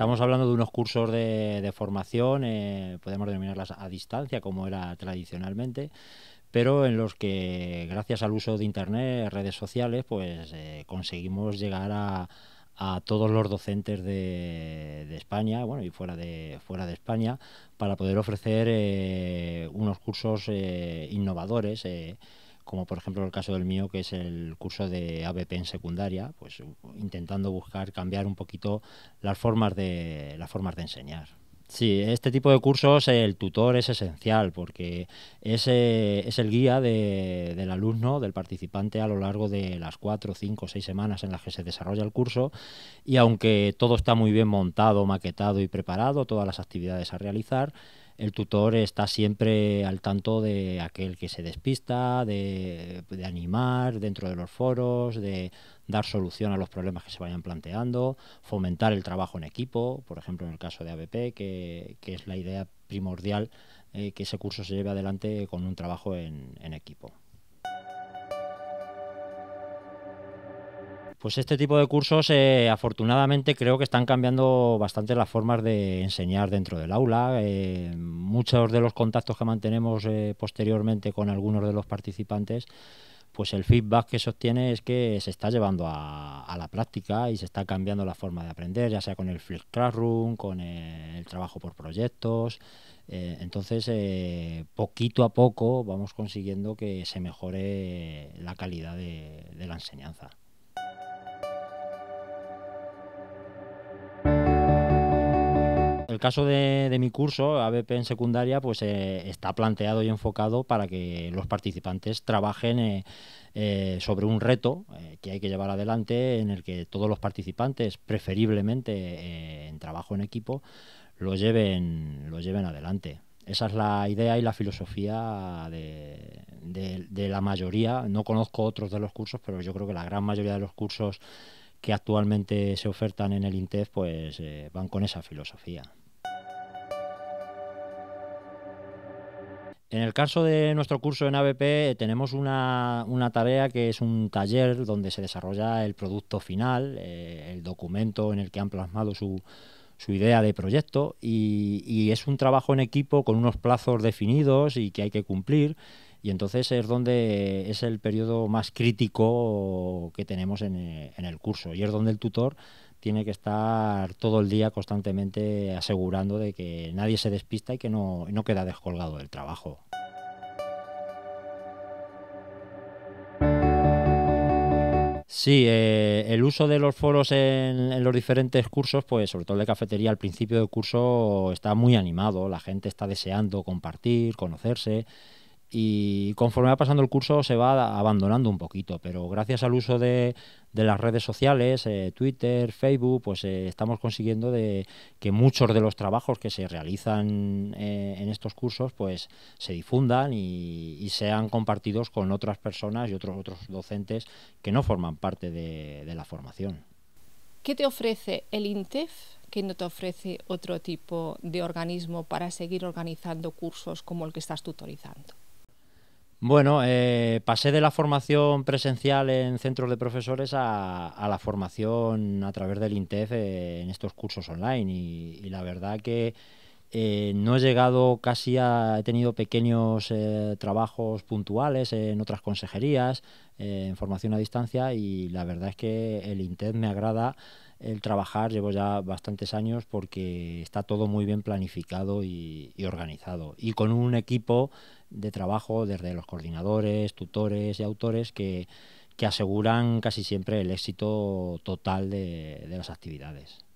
Estamos hablando de unos cursos de, formación, eh, podemos denominarlas a distancia, como era tradicionalmente, pero en los que gracias al uso de Internet, redes sociales, pues eh, conseguimos llegar a, todos los docentes de, España, bueno, y fuera de, fuera de España, para poder ofrecer eh, unos cursos innovadores como por ejemplo el caso del mío, que es el curso de ABP en secundaria, pues intentando buscar cambiar un poquito las formas de, las formas de enseñar. Sí, este tipo de cursos el tutor es esencial porque es, eh, es el guía de, del alumno, del participante a lo largo de las cuatro, cinco, seis semanas en las que se desarrolla el curso y aunque todo está muy bien montado, maquetado y preparado, todas las actividades a realizar, el tutor está siempre al tanto de aquel que se despista, de, animar dentro de los foros, de dar solución a los problemas que se vayan planteando, fomentar el trabajo en equipo, por ejemplo en el caso de ABP, que, es la idea primordial eh, que ese curso se lleve adelante con un trabajo en equipo. Pues este tipo de cursos, eh, afortunadamente, creo que están cambiando bastante las formas de enseñar dentro del aula. Eh, muchos de los contactos que mantenemos eh, posteriormente con algunos de los participantes, pues el feedback que se obtiene es que se está llevando a, la práctica y se está cambiando la forma de aprender, ya sea con el flip classroom, con el, trabajo por proyectos. entonces, poquito a poco vamos consiguiendo que se mejore la calidad de la enseñanza. caso de, mi curso, ABP en secundaria, pues eh, está planteado y enfocado para que los participantes trabajen eh, eh, sobre un reto que hay que llevar adelante, en el que todos los participantes, preferiblemente en trabajo en equipo, lo lleven, lo lleven adelante. Esa es la idea y la filosofía de, la mayoría. No conozco otros de los cursos, pero yo creo que la gran mayoría de los cursos que actualmente se ofertan en el INTEF pues van con esa filosofía. En el caso de nuestro curso en ABP eh, tenemos una, tarea que es un taller donde se desarrolla el producto final, eh, el documento en el que han plasmado su, su idea de proyecto y, es un trabajo en equipo con unos plazos definidos y que hay que cumplir y entonces es donde es el periodo más crítico que tenemos en, el curso y es donde el tutor tiene que estar todo el día constantemente asegurando de que nadie se despista y que no, queda descolgado del trabajo. Sí, eh, el uso de los foros en, los diferentes cursos, pues sobre todo el de cafetería al principio del curso está muy animado, la gente está deseando compartir, conocerse y conforme va pasando el curso se va abandonando un poquito, pero gracias al uso de, las redes sociales, eh, Twitter, Facebook, pues eh, estamos consiguiendo que muchos de los trabajos que se realizan eh, en estos cursos pues se difundan y, sean compartidos con otras personas y otros, otros docentes que no forman parte de, de la formación. ¿Qué te ofrece el INTEF que no te ofrece otro tipo de organismo para seguir organizando cursos como el que estás tutorizando? Bueno, eh, pasé de la formación presencial en centros de profesores a, la formación a través del INTEF eh, en estos cursos online y la verdad que eh, no he llegado casi a... He tenido pequeños eh, trabajos puntuales en otras consejerías, eh, en formación a distancia y la verdad es que el INTED me agrada el trabajar, llevo ya bastantes años porque está todo muy bien planificado y, organizado y con un equipo de trabajo desde los coordinadores, tutores y autores que, aseguran casi siempre el éxito total de las actividades.